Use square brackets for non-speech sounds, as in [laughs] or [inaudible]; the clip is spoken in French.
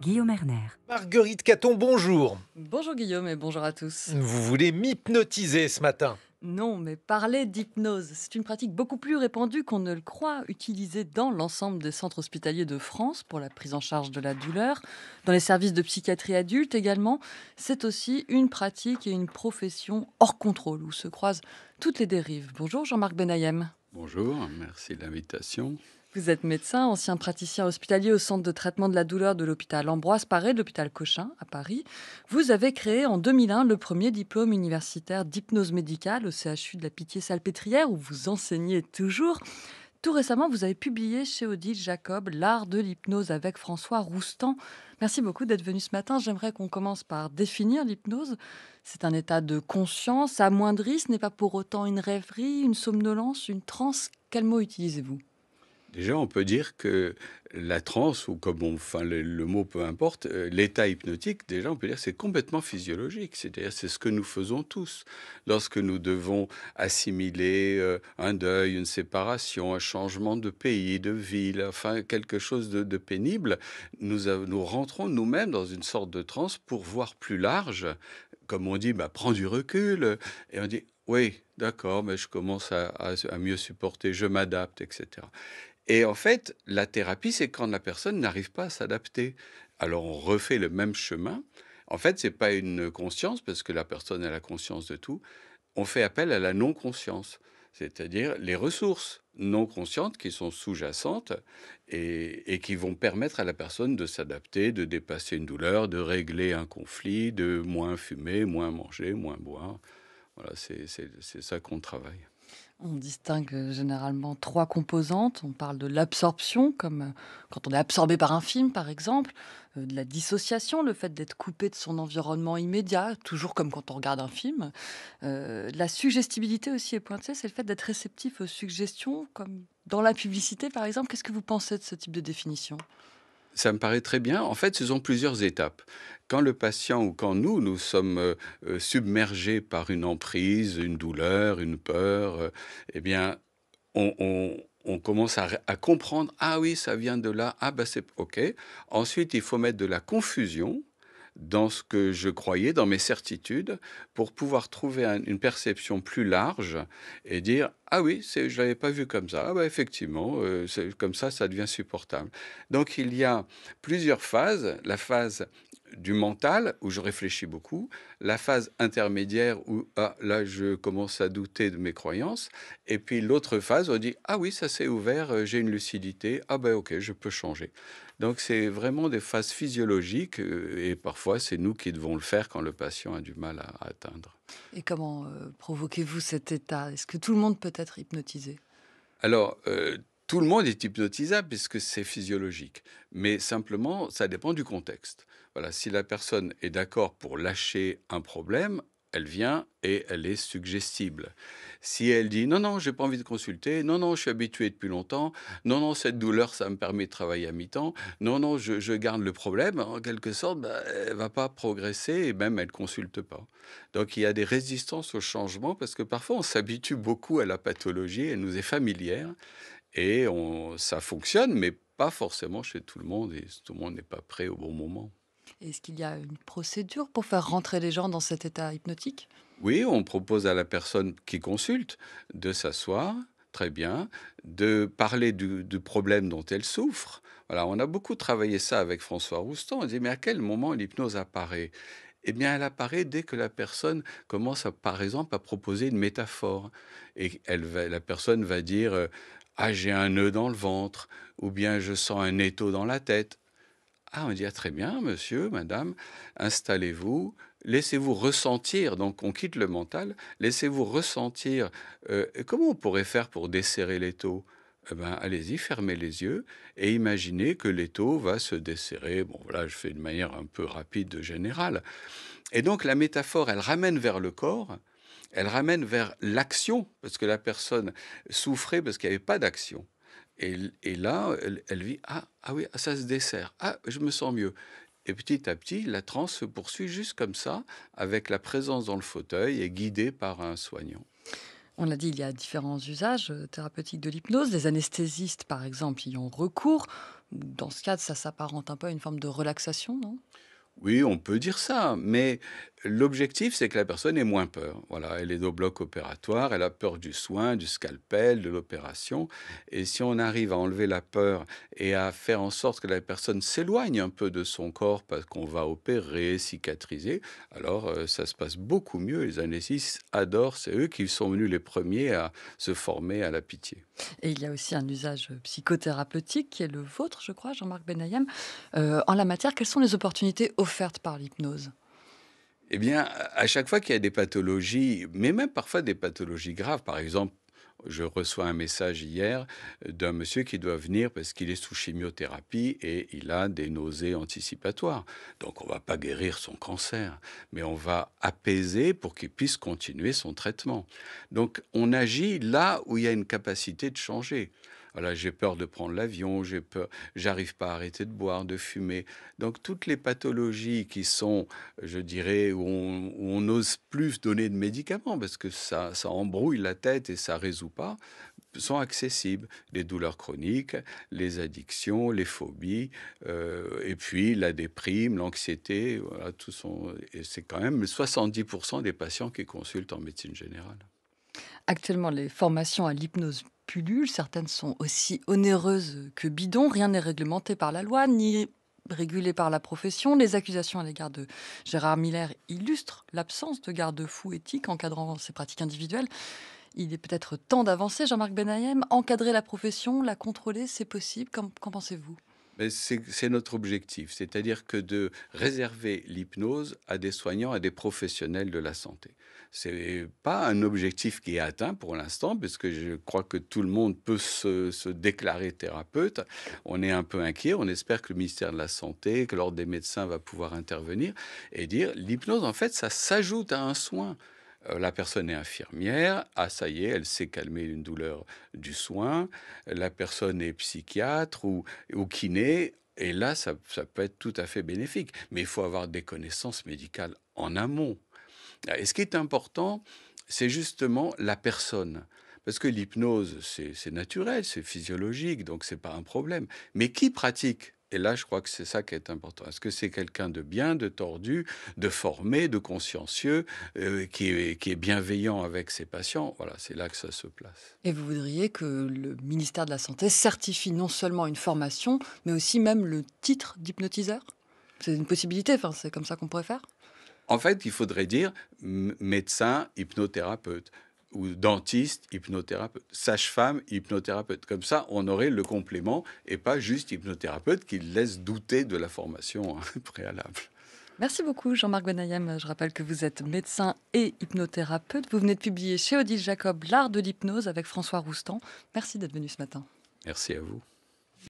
Guillaume Erner. Marguerite Caton, bonjour. Bonjour Guillaume et bonjour à tous. Vous voulez m'hypnotiser ce matin non, mais parler d'hypnose, c'est une pratique beaucoup plus répandue qu'on ne le croit, utilisée dans l'ensemble des centres hospitaliers de France pour la prise en charge de la douleur, dans les services de psychiatrie adulte également. C'est aussi une pratique et une profession hors contrôle où se croisent toutes les dérives. Bonjour Jean-Marc Benayem. Bonjour, merci de l'invitation. Vous êtes médecin, ancien praticien hospitalier au centre de traitement de la douleur de l'hôpital Ambroise Paré, de l'hôpital Cochin à Paris. Vous avez créé en 2001 le premier diplôme universitaire d'hypnose médicale au CHU de la Pitié-Salpêtrière où vous enseignez toujours. Tout récemment, vous avez publié chez Odile Jacob L'art de l'hypnose avec François Roustan. Merci beaucoup d'être venu ce matin. J'aimerais qu'on commence par définir l'hypnose. C'est un état de conscience amoindri, ce n'est pas pour autant une rêverie, une somnolence, une transe. Quel mot utilisez-vous Déjà, on peut dire que la transe, ou comme on, enfin, le, mot peu importe, euh, l'état hypnotique, déjà, on peut dire c'est complètement physiologique. C'est-à-dire, c'est ce que nous faisons tous. Lorsque nous devons assimiler euh, un deuil, une séparation, un changement de pays, de ville, enfin, quelque chose de, pénible, nous, nous rentrons nous-mêmes dans une sorte de transe pour voir plus large. Comme on dit, bah, prends du recul. Euh, et on dit, oui, d'accord, mais je commence à mieux supporter, je m'adapte, etc. Et en fait, la thérapie, c'est quand la personne n'arrive pas à s'adapter. Alors on refait le même chemin. En fait, ce n'est pas une conscience parce que la personne a la conscience de tout. On fait appel à la non-conscience, c'est-à-dire les ressources non conscientes qui sont sous-jacentes et, et, qui vont permettre à la personne de s'adapter, de dépasser une douleur, de régler un conflit, de moins fumer, moins manger, moins boire. Voilà, c'est ça qu'on travaille. On distingue euh, généralement trois composantes. On parle de l'absorption, comme euh, quand on est absorbé par un film, par exemple, euh, de la dissociation, le fait d'être coupé de son environnement immédiat, toujours comme quand on regarde un film. la suggestibilité aussi est pointée, c'est le fait d'être réceptif aux suggestions, comme dans la publicité, par exemple. Qu'est-ce que vous pensez de ce type de définition ça me paraît très bien. En fait, ce sont plusieurs étapes quand le patient ou quand nous, nous sommes euh, euh, submergés par une emprise, une douleur, une peur, euh, eh bien, on, commence à, à, comprendre, ah oui, ça vient de là, ah ben, c'est ok. Ensuite, il faut mettre de la confusion dans ce que je croyais, dans mes certitudes, pour pouvoir trouver une perception plus large et dire ah oui, je ne l'avais pas vu comme ça. Ah bah, effectivement, euh, comme ça, ça devient supportable. Donc il y a plusieurs phases. La phase du mental, où je réfléchis beaucoup, la phase intermédiaire où ah, là je commence à douter de mes croyances, et puis l'autre phase où on dit ah oui ça s'est ouvert, euh, j'ai une lucidité, ah ben ok je peux changer. Donc c'est vraiment des phases physiologiques euh, et parfois c'est nous qui devons le faire quand le patient a du mal à, atteindre. Et comment euh, provoquez-vous cet état Est-ce que tout le monde peut être hypnotisé alors, tout le monde est hypnotisable puisque c'est physiologique, mais simplement, ça dépend du contexte. Voilà, si la personne est d'accord pour lâcher un problème, elle vient et elle est suggestible. Si elle dit non, non, j'ai pas envie de consulter, non, non, je suis habitué depuis longtemps, non, non, cette douleur, ça me permet de travailler à mi-temps, non, non, je, garde le problème, en quelque sorte, elle bah, elle va pas progresser et même elle consulte pas. Donc il y a des résistances au changement parce que parfois on s'habitue beaucoup à la pathologie, elle nous est familière et ça fonctionne, mais pas forcément chez tout le monde, et tout le monde n'est pas prêt au bon moment. Est-ce qu'il y a une procédure pour faire rentrer les gens dans cet état hypnotique Oui, on propose à la personne qui consulte de s'asseoir, très bien, de parler du, problème dont elle souffre. Voilà, on a beaucoup travaillé ça avec François Roustan. On dit mais à quel moment l'hypnose apparaît eh bien, elle apparaît dès que la personne commence, par exemple, à proposer une métaphore. Et la personne va dire euh, ah, j'ai un nœud dans le ventre, ou bien je sens un étau dans la tête. Ah, on dit ah, très bien, monsieur, madame, installez-vous, laissez-vous ressentir. Donc, on quitte le mental, laissez-vous ressentir. Euh, comment on pourrait faire pour desserrer l'étau eh ben, allez-y, fermez les yeux et imaginez que l'étau va se desserrer. Bon, voilà, je fais de manière un peu rapide, de général. Et donc, la métaphore, elle ramène vers le corps elle ramène vers l'action, parce que la personne souffrait parce qu'il n'y avait pas d'action. Et, là, elle, vit ah, ah oui, ça se dessert, ah, je me sens mieux. Et petit à petit, la transe se poursuit juste comme ça, avec la présence dans le fauteuil et guidée par un soignant. On l'a dit, il y a différents usages thérapeutiques de l'hypnose. Les anesthésistes, par exemple, y ont recours. Dans ce cas ça s'apparente un peu à une forme de relaxation, non oui, on peut dire ça, mais L'objectif, c'est que la personne ait moins peur. Voilà, elle est au bloc opératoire, elle a peur du soin, du scalpel, de l'opération. Et si on arrive à enlever la peur et à faire en sorte que la personne s'éloigne un peu de son corps parce qu'on va opérer, cicatriser, alors euh, ça se passe beaucoup mieux. Les anesthésistes adorent, c'est eux qui sont venus les premiers à se former à la pitié. Et il y a aussi un usage psychothérapeutique qui est le vôtre, je crois, Jean-Marc Benayem. Euh, en la matière, quelles sont les opportunités offertes par l'hypnose eh bien, à chaque fois qu'il y a des pathologies, mais même parfois des pathologies graves, par exemple, je reçois un message hier d'un monsieur qui doit venir parce qu'il est sous chimiothérapie et il a des nausées anticipatoires. Donc on ne va pas guérir son cancer, mais on va apaiser pour qu'il puisse continuer son traitement. Donc on agit là où il y a une capacité de changer voilà, j'ai peur de prendre l'avion, j'ai peur, j'arrive pas à arrêter de boire, de fumer. Donc toutes les pathologies qui sont, je dirais, où on n'ose plus donner de médicaments parce que ça, ça embrouille la tête et ça résout pas, sont accessibles. Les douleurs chroniques, les addictions, les phobies, euh, et puis la déprime, l'anxiété, voilà, tout sont, et c'est quand même 70% des patients qui consultent en médecine générale. Actuellement, les formations à l'hypnose pullulent, certaines sont aussi onéreuses que bidons, rien n'est réglementé par la loi, ni régulé par la profession. Les accusations à l'égard de Gérard Miller illustrent l'absence de garde-fous éthiques encadrant ces pratiques individuelles. Il est peut-être temps d'avancer, Jean-Marc Benayem. Encadrer la profession, la contrôler, c'est possible. Qu'en pensez-vous c'est notre objectif, c'est-à-dire que de réserver l'hypnose à des soignants, à des professionnels de la santé. Ce n'est pas un objectif qui est atteint pour l'instant, puisque je crois que tout le monde peut se, se, déclarer thérapeute. On est un peu inquiet, on espère que le ministère de la Santé, que l'Ordre des médecins va pouvoir intervenir et dire l'hypnose, en fait, ça s'ajoute à un soin. Euh, la personne est infirmière, ah ça y est, elle sait calmer une douleur du soin, la personne est psychiatre ou, kiné, et là, ça, peut être tout à fait bénéfique. Mais il faut avoir des connaissances médicales en amont. Et ce qui est important, c'est justement la personne. Parce que l'hypnose, c'est naturel, c'est physiologique, donc ce n'est pas un problème. Mais qui pratique et là, je crois que c'est ça qui est important. Est-ce que c'est quelqu'un de bien, de tordu, de formé, de consciencieux, euh, qui, est, qui, est, bienveillant avec ses patients Voilà, c'est là que ça se place. Et vous voudriez que le ministère de la Santé certifie non seulement une formation, mais aussi même le titre d'hypnotiseur C'est une possibilité, enfin, c'est comme ça qu'on pourrait faire En fait, il faudrait dire médecin, hypnothérapeute ou dentiste, hypnothérapeute, sage-femme, hypnothérapeute. Comme ça, on aurait le complément et pas juste hypnothérapeute qui laisse douter de la formation hein, [laughs] préalable. Merci beaucoup Jean-Marc Benayem. Je rappelle que vous êtes médecin et hypnothérapeute. Vous venez de publier chez Odile Jacob L'art de l'hypnose avec François Roustan. Merci d'être venu ce matin. Merci à vous.